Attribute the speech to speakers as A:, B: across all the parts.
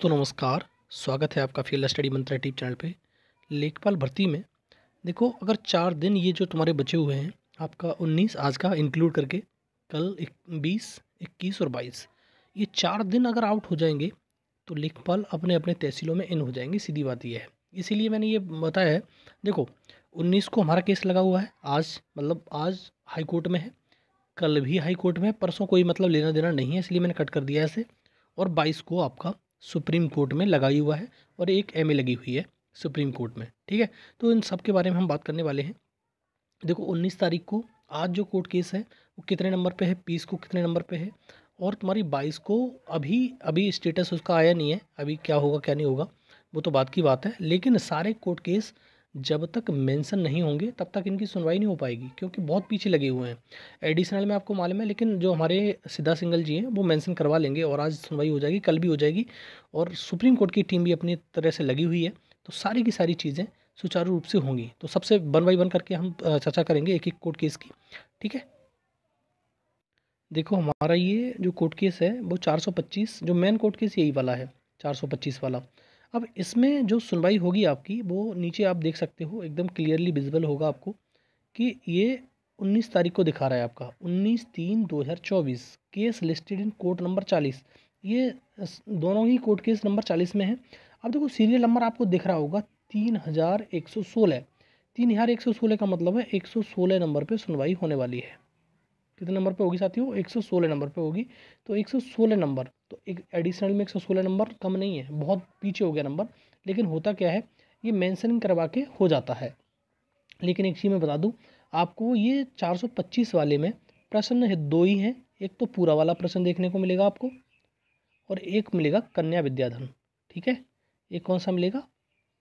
A: दोस्तों नमस्कार स्वागत है आपका फील्ड स्टडी मंत्र टीप चैनल पे लेखपाल भर्ती में देखो अगर चार दिन ये जो तुम्हारे बचे हुए हैं आपका 19 आज का इंक्लूड करके कल 20 21 और 22 ये चार दिन अगर आउट हो जाएंगे तो लेखपाल अपने अपने तहसीलों में इन हो जाएंगे सीधी बात यह है इसीलिए मैंने ये बताया है देखो उन्नीस को हमारा केस लगा हुआ है आज मतलब आज हाईकोर्ट में है कल भी हाईकोर्ट में परसों कोई मतलब लेना देना नहीं है इसलिए मैंने कट कर दिया ऐसे और बाईस को आपका सुप्रीम कोर्ट में लगाई हुआ है और एक एम लगी हुई है सुप्रीम कोर्ट में ठीक है तो इन सब के बारे में हम बात करने वाले हैं देखो उन्नीस तारीख को आज जो कोर्ट केस है वो कितने नंबर पे है पीस को कितने नंबर पे है और तुम्हारी बाईस को अभी अभी स्टेटस उसका आया नहीं है अभी क्या होगा क्या नहीं होगा वो तो बात की बात है लेकिन सारे कोर्ट केस जब तक मेंशन नहीं होंगे तब तक इनकी सुनवाई नहीं हो पाएगी क्योंकि बहुत पीछे लगे हुए हैं एडिशनल में आपको मालूम है लेकिन जो हमारे सिद्धा सिंगल जी हैं वो मेंशन करवा लेंगे और आज सुनवाई हो जाएगी कल भी हो जाएगी और सुप्रीम कोर्ट की टीम भी अपनी तरह से लगी हुई है तो सारी की सारी चीज़ें सुचारू रूप से होंगी तो सबसे वन बाई वन करके हम चर्चा करेंगे एक एक कोर्ट केस की ठीक है देखो हमारा ये जो कोर्ट केस है वो चार जो मेन कोर्ट केस यही वाला है चार वाला अब इसमें जो सुनवाई होगी आपकी वो नीचे आप देख सकते हो एकदम क्लियरली विजिबल होगा आपको कि ये 19 तारीख को दिखा रहा है आपका 19 तीन 2024 case listed in court number 40 ये दोनों ही कोर्ट केस नंबर 40 में है अब देखो सीरियल नंबर आपको दिख रहा होगा तीन हज़ार एक सौ सोलह तीन हज़ार एक सौ सोलह का मतलब है एक सौ सोलह नंबर पे सुनवाई होने वाली है कितने नंबर पे होगी साथियों एक सौ सोलह नंबर पे होगी तो एक सौ सोलह नंबर तो एक एडिशनल में एक सौ सोलह नंबर कम नहीं है बहुत पीछे हो गया नंबर लेकिन होता क्या है ये मैंसन करवा के हो जाता है लेकिन एक चीज़ मैं बता दूँ आपको ये चार सौ पच्चीस वाले में प्रश्न है दो ही हैं एक तो पूरा वाला प्रश्न देखने को मिलेगा आपको और एक मिलेगा कन्या विद्याधन ठीक है एक कौन सा मिलेगा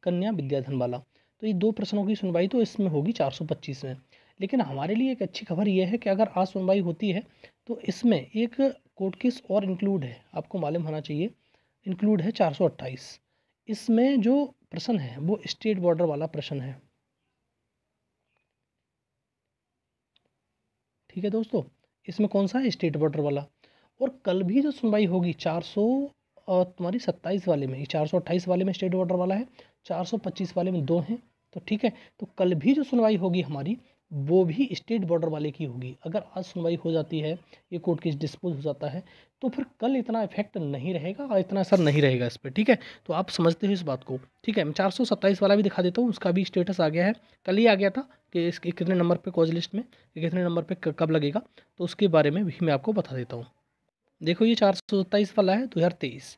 A: कन्या विद्याधन वाला तो ये दो प्रश्नों की सुनवाई तो इसमें होगी चार सौ पच्चीस में लेकिन हमारे लिए एक अच्छी खबर यह है कि अगर आज सुनवाई होती है तो इसमें एक कोड किस और इंक्लूड है आपको मालूम होना चाहिए इंक्लूड है 428 इसमें जो प्रश्न है वो स्टेट बॉर्डर वाला प्रश्न है ठीक है दोस्तों इसमें कौन सा है स्टेट बॉर्डर वाला और कल भी जो सुनवाई होगी चार सौ तुम्हारी सत्ताईस वाले में चार सौ अट्ठाईस वाले में स्टेट बॉर्डर वाला है चार सौ पच्चीस वाले में दो हैं तो ठीक है तो कल भी जो सुनवाई होगी हमारी वो भी स्टेट बॉर्डर वाले की होगी अगर आज सुनवाई हो जाती है ये कोर्ट केस डिस्पोज हो जाता है तो फिर कल इतना इफेक्ट नहीं रहेगा और इतना असर नहीं रहेगा इस पर ठीक है तो आप समझते हो इस बात को ठीक है मैं चार सौ सत्ताईस वाला भी दिखा देता हूँ उसका भी स्टेटस आ गया है कल ही आ गया था कि इसके कितने नंबर पर कॉज लिस्ट में कितने नंबर पर कब लगेगा तो उसके बारे में भी मैं आपको बता देता हूँ देखो ये चार सौ सत्ताईस वाला है दो हज़ार तेईस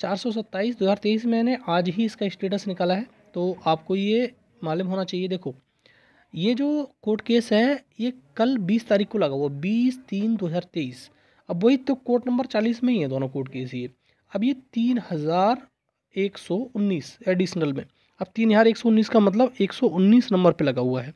A: चार सौ सत्ताईस दो हज़ार तेईस मैंने आज ही इसका स्टेटस निकाला है तो आपको ये मालूम होना चाहिए देखो ये जो कोर्ट केस है ये कल बीस तारीख को लगा हुआ बीस तीन दो हज़ार तेईस अब वही तो कोर्ट नंबर चालीस में ही है दोनों कोर्ट केस ये अब ये तीन हज़ार एक सौ उन्नीस एडिशनल में अब तीन हज़ार एक सौ उन्नीस का मतलब एक सौ उन्नीस नंबर पे लगा हुआ है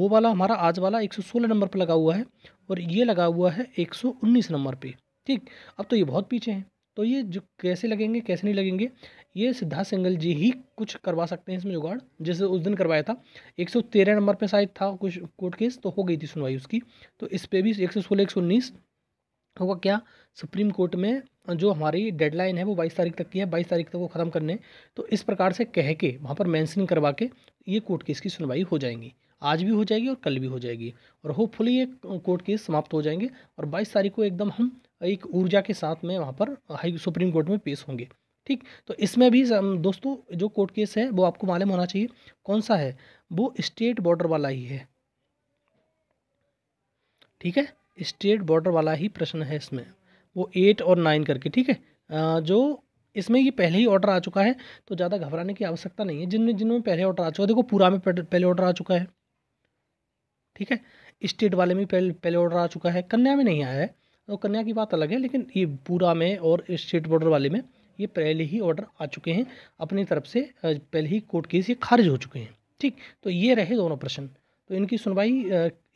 A: वो वाला हमारा आज वाला एक सौ सोलह नंबर पे लगा हुआ है और ये लगा हुआ है एक सौ उन्नीस नंबर पे ठीक अब तो ये बहुत पीछे हैं तो ये जो कैसे लगेंगे कैसे नहीं लगेंगे ये सिद्धार्थ सिंगल जी ही कुछ करवा सकते हैं इसमें जुगाड़ जैसे उस दिन करवाया था एक सौ तेरह नंबर पे शायद था कुछ कोर्ट केस तो हो गई थी सुनवाई उसकी तो इस पर भी एक सौ सोलह एक सौ उन्नीस होगा क्या सुप्रीम कोर्ट में जो हमारी डेडलाइन है वो बाईस तारीख तक की है बाईस तारीख तक वो ख़त्म करने तो इस प्रकार से कह के वहाँ पर मैंसनिंग करवा के ये कोर्ट केस की सुनवाई हो जाएंगी आज भी हो जाएगी और कल भी हो जाएगी और होपफुली ये कोर्ट केस समाप्त हो जाएंगे और बाईस तारीख को एकदम हम एक ऊर्जा के साथ में वहाँ पर हाई सुप्रीम कोर्ट में पेश होंगे ठीक तो इसमें भी दोस्तों जो कोर्ट केस है वो आपको मालूम होना चाहिए कौन सा है वो स्टेट बॉर्डर वाला ही है ठीक है स्टेट बॉर्डर वाला ही प्रश्न है इसमें वो एट और नाइन करके ठीक है जो इसमें ये पहले ही ऑर्डर आ चुका है तो ज़्यादा घबराने की आवश्यकता नहीं है जिनमें जिनमें पहले ऑर्डर आ चुका है देखो पूरा में पहले ऑर्डर आ चुका है ठीक है स्टेट वाले में पहले पहले ऑर्डर आ चुका है कन्या में नहीं आया है तो कन्या की बात अलग है लेकिन ये पूरा में और स्टेट बॉर्डर वाले में ये पहले ही ऑर्डर आ चुके हैं अपनी तरफ से पहले ही कोर्ट केस ये खारिज हो चुके हैं ठीक तो ये रहे दोनों प्रश्न तो इनकी सुनवाई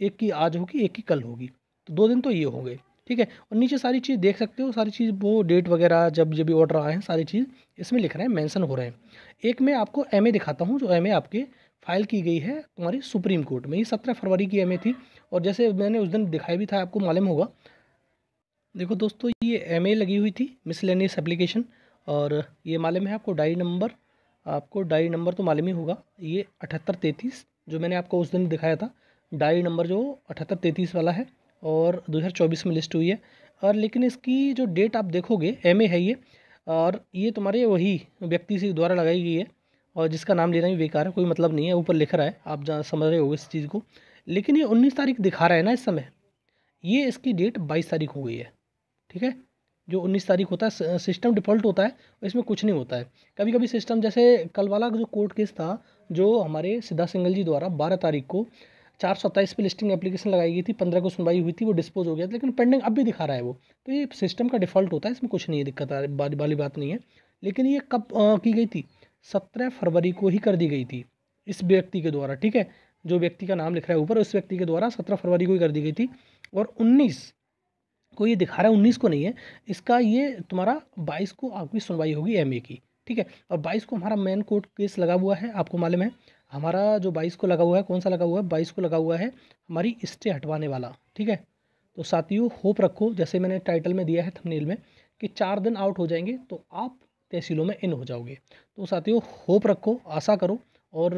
A: एक की आज होगी एक की कल होगी तो दो दिन तो ये हो गए ठीक है और नीचे सारी चीज़ देख सकते हो सारी चीज़ वो डेट वगैरह जब जब भी ऑर्डर आए हैं सारी चीज़ इसमें लिख रहे हैं मेंशन हो रहे हैं एक मैं आपको एम दिखाता हूँ जो एम आपके फाइल की गई है तुम्हारी सुप्रीम कोर्ट में ये सत्रह फरवरी की एम थी और जैसे मैंने उस दिन दिखाई भी था आपको मालूम होगा देखो दोस्तों ये एम लगी हुई थी मिसलेनियस एप्लीकेशन और ये मालूम है आपको डाई नंबर आपको डाई नंबर तो मालूम ही होगा ये अठहत्तर तैंतीस जो मैंने आपको उस दिन दिखाया था डाई नंबर जो अठहत्तर तैंतीस वाला है और दो हज़ार चौबीस में लिस्ट हुई है और लेकिन इसकी जो डेट आप देखोगे एम ए है ये और ये तुम्हारे वही व्यक्ति से द्वारा लगाई गई है और जिसका नाम लेना भी बेकार है कोई मतलब नहीं है ऊपर लिख रहा है आप जहाँ समझ रहे हो इस चीज़ को लेकिन ये उन्नीस तारीख दिखा रहा है ना इस समय ये इसकी डेट बाईस तारीख हो गई है ठीक है जो उन्नीस तारीख होता है सिस्टम डिफ़ॉल्ट होता है इसमें कुछ नहीं होता है कभी कभी सिस्टम जैसे कल वाला जो कोर्ट केस था जो हमारे सिद्धा सिंगल जी द्वारा बारह तारीख को चार सौ सत्ताईस पर लिस्टिंग एप्लीकेशन लगाई गई थी पंद्रह को सुनवाई हुई थी वो डिस्पोज हो गया था लेकिन पेंडिंग अब भी दिखा रहा है वो तो ये सिस्टम का डिफ़ॉल्ट होता है इसमें कुछ नहीं है दिक्कत वाली बात नहीं है लेकिन ये कब आ, की गई थी सत्रह फरवरी को ही कर दी गई थी इस व्यक्ति के द्वारा ठीक है जो व्यक्ति का नाम लिख रहा है ऊपर उस व्यक्ति के द्वारा सत्रह फरवरी को ही कर दी गई थी और उन्नीस को तो ये दिखा रहा है उन्नीस को नहीं है इसका ये तुम्हारा बाईस को आपकी सुनवाई होगी एम की ठीक है और बाईस को हमारा मेन कोर्ट केस लगा हुआ है आपको मालूम है हमारा जो बाईस को लगा हुआ है कौन सा लगा हुआ है बाईस को लगा हुआ है हमारी स्टे हटवाने वाला ठीक है तो साथियों होप रखो जैसे मैंने टाइटल में दिया है थंबनेल में कि चार दिन आउट हो जाएंगे तो आप तहसीलों में इन हो जाओगे तो साथियों होप रखो आशा करो और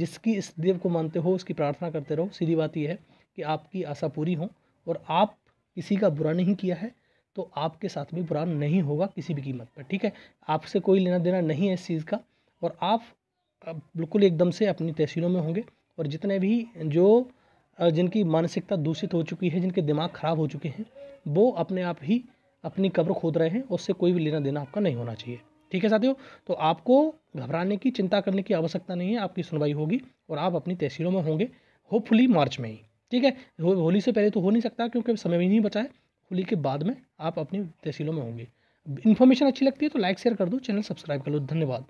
A: जिसकी इस देव को मानते हो उसकी प्रार्थना करते रहो सीधी बात यह है कि आपकी आशा पूरी हो और आप किसी का बुरा नहीं किया है तो आपके साथ भी बुरा नहीं होगा किसी भी कीमत पर ठीक है आपसे कोई लेना देना नहीं है इस चीज़ का और आप बिल्कुल एकदम से अपनी तहसीलों में होंगे और जितने भी जो जिनकी मानसिकता दूषित हो चुकी है जिनके दिमाग ख़राब हो चुके हैं वो अपने आप ही अपनी कब्र खोद रहे हैं उससे कोई भी लेना देना आपका नहीं होना चाहिए ठीक है साथियों तो आपको घबराने की चिंता करने की आवश्यकता नहीं है आपकी सुनवाई होगी और आप अपनी तहसीलों में होंगे होपफुली मार्च में ही ठीक है होली से पहले तो हो नहीं सकता क्योंकि समय भी नहीं बचा है होली के बाद में आप अपनी तहसीलों में होंगे इन्फॉर्मेशन अच्छी लगती है तो लाइक शेयर कर दो चैनल सब्सक्राइब कर लो धन्यवाद